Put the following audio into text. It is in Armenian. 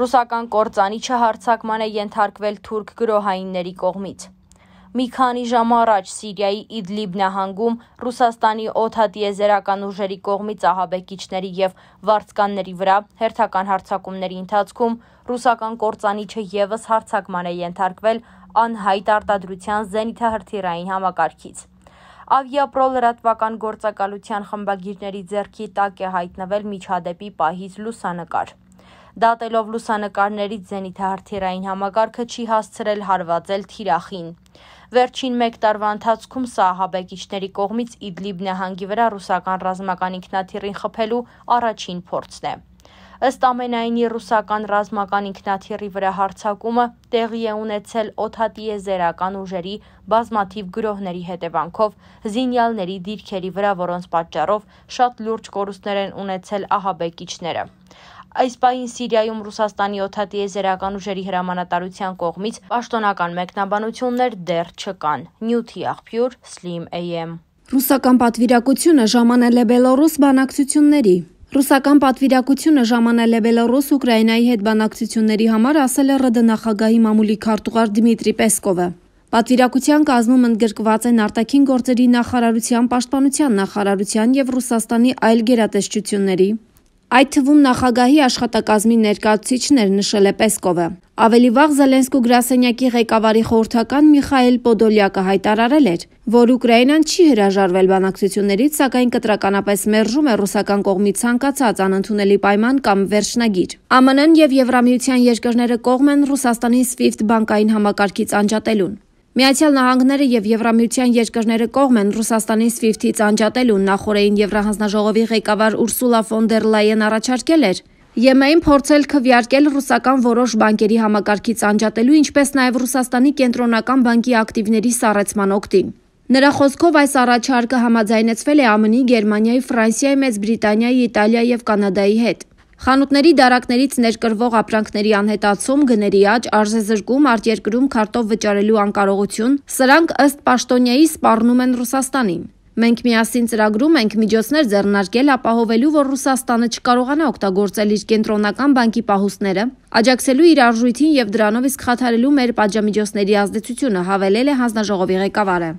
ռուսական կործանի չհարցակման է ենթարկվել թուրք գրոհայինների կողմից։ Մի քանի ժամ առաջ Սիրիայի Իդլիբ նահանգում Ռուսաստանի օթատիեզերական ուժերի կողմից ահաբեկիչների եւ վարձկանների վրա հերթական հարձակումների ընթացքում ռուսական կործանիչը եւս հարձակման է ենթարկվել անհայտ արտադրության զենիթահրթիռային համակարգից։ Ավիապրո լրատվական գործակալության խմբագիրների ձեռքի տակ է հայտնվել միջադեպի պահից լուսանկար։ Դատելով լուսանկարներից զենիթահարթիրային համակարգը չի հասցրել հարվածել թիրախին։ Վերջին 1 տարվա ընթացքում սահաբեկիչների կողմից Իդլիբ նահանգի վրա ռուսական ռազմական ինքնաթիռին խփելու առաջին փորձն է։ Ըստ ամենայնի ռուսական ռազմական ինքնաթիռի վրա հարցակումը տեղի է ունեցել օթատիեզերական ուժերի բազմաթիվ գրոհների հետևանքով զինյալների դիրքերի վրա, որոնց պատճառով շատ լուրջ կորուստներ են ունեցել ահաբեկիչները։ Այս պահին Սիրիայում Ռուսաստանի օթատիեզերական ուժերի հրամանատարության կողմից պաշտոնական մեկնաբանություններ դեռ չկան։ Նյութի աղբյուր Slim AM Ռուսական պատվիրակությունը ժամանել է Բելոռուս բանակցությունների։ Ռուսական պատվիրակությունը ժամանել է Բելոռուս-Ուկրաինայի հետ բանակցությունների համար, ասել է ՌԴ նախագահի մամուլի քարտուղար Դմիտրի Պեսկովը։ Պատվիրակության կազմում ընդգրկված են արտաքին գործերի նախարարության, պաշտպանության նախարարության եւ Ռուսաստանի այլ գերատեսչությունների, Այդ թվում նախագահի աշխատակազմի ներկայացուցիչներ նշել է Պեսկովը։ Ավելի վաղ Զելենսկու գրասենյակի ղեկավարի խորհրդական Միխայել Պոդոլյակը հայտարարել էր, որ Ուկրաինան չի հրաժարվել բանակցություններից, սակայն կտրականապես մերժում է ռուսական կողմի ցանկացած անընդունելի պայման կամ վերջնագիր։ ԱՄՆ-ն եւ Եվրամիության երկրները կողմ են Ռուսաստանի SWIFT բանկային համակարգից անջատելուն։ Միացյալ Նահանգները եւ Եվրամիության երկրները կողմ են Ռուսաստանի SWIFT-ից անջատելու նախորդային Եվրահանձնաժողովի ղեկավար Ուրսուլա ֆոն դեր Լայեն առաջարկել էր։ ԵՄ-ին փորձել քվյարկել ռուսական որոշ բանկերի համակարգից անջատելու, ինչպես նաև Ռուսաստանի կենտրոնական բանկի ակտիվների սառեցման օգտին։ Նրա խոսքով այս առաջարկը համաձայնեցվել է ԱՄՆ-ի, Գերմանիայի, Ֆրանսիայի, Մեծ Բրիտանիայի, Իտալիայի եւ Կանադայի հետ։ Խանութների դարակներից ներկրվող ապրանքների անհետացում, գների աճ, արժեզրկում, արտերկրում քարտով վճարելու անկարողություն, սրանք ըստ Պաշտոնյայի սպառնում են Ռուսաստանին։ Մենք միասին ծրագրում ենք միջոցներ ձեռնարկել ապահովելու, որ Ռուսաստանը չկարողանա օգտագործել իր կենտրոնական բանկի պահուստները, աջակցելու իր արժույթին եւ դրանով իսկ խաթարելու մեր պատժամիջոցների ազդեցությունը, հավելել է հանձնաժողովի ղեկավարը։